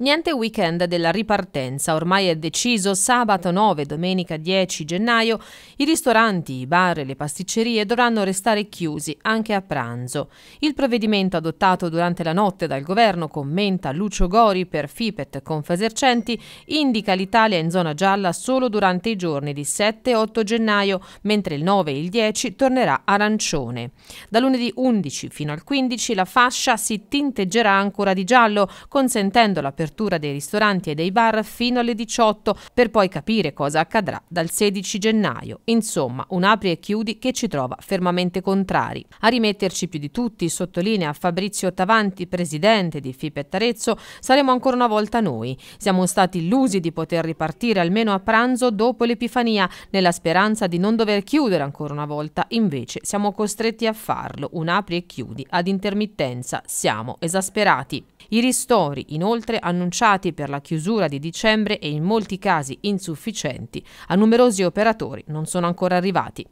Niente weekend della ripartenza, ormai è deciso sabato 9, domenica 10 gennaio, i ristoranti, i bar e le pasticcerie dovranno restare chiusi anche a pranzo. Il provvedimento adottato durante la notte dal governo, commenta Lucio Gori per Fipet Confesercenti, indica l'Italia in zona gialla solo durante i giorni di 7 e 8 gennaio, mentre il 9 e il 10 tornerà arancione. Da lunedì 11 fino al 15 la fascia si tinteggerà ancora di giallo, consentendo la persona l'apertura dei ristoranti e dei bar fino alle 18 per poi capire cosa accadrà dal 16 gennaio. Insomma, un apri e chiudi che ci trova fermamente contrari. A rimetterci più di tutti, sottolinea Fabrizio Tavanti, presidente di FIPET Arezzo, saremo ancora una volta noi. Siamo stati illusi di poter ripartire almeno a pranzo dopo l'Epifania, nella speranza di non dover chiudere ancora una volta, invece siamo costretti a farlo, un apri e chiudi ad intermittenza. Siamo esasperati. I ristori, inoltre, annunciati per la chiusura di dicembre e in molti casi insufficienti, a numerosi operatori non sono ancora arrivati.